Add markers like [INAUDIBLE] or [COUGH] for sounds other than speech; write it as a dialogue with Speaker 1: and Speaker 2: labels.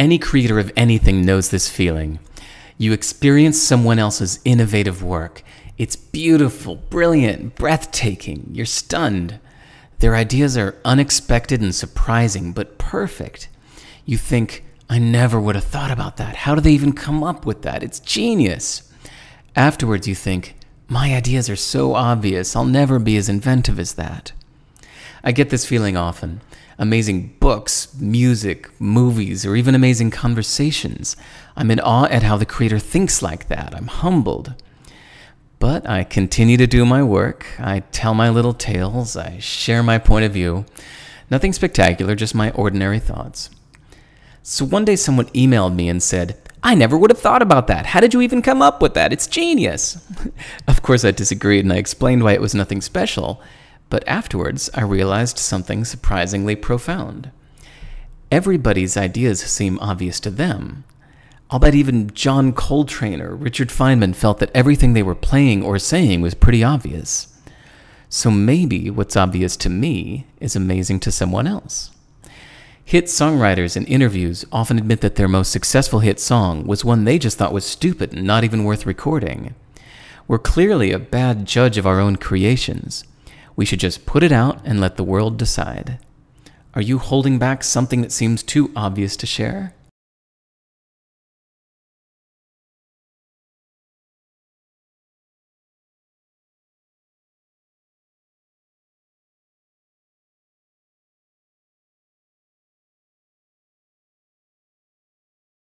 Speaker 1: Any creator of anything knows this
Speaker 2: feeling. You experience someone else's innovative work. It's beautiful, brilliant, breathtaking. You're stunned. Their ideas are unexpected and surprising, but perfect. You think, I never would have thought about that. How do they even come up with that? It's genius. Afterwards, you think, my ideas are so obvious, I'll never be as inventive as that. I get this feeling often amazing books, music, movies, or even amazing conversations. I'm in awe at how the Creator thinks like that. I'm humbled. But I continue to do my work. I tell my little tales. I share my point of view. Nothing spectacular, just my ordinary thoughts. So one day someone emailed me and said, I never would have thought about that. How did you even come up with that? It's genius. [LAUGHS] of course, I disagreed and I explained why it was nothing special but afterwards I realized something surprisingly profound. Everybody's ideas seem obvious to them. I'll bet even John Coltrane or Richard Feynman felt that everything they were playing or saying was pretty obvious. So maybe what's obvious to me is amazing to someone else. Hit songwriters in interviews often admit that their most successful hit song was one they just thought was stupid and not even worth recording. We're clearly a bad judge of our own creations, we should just put it out and let the world decide.
Speaker 1: Are you holding back something that seems too obvious to share?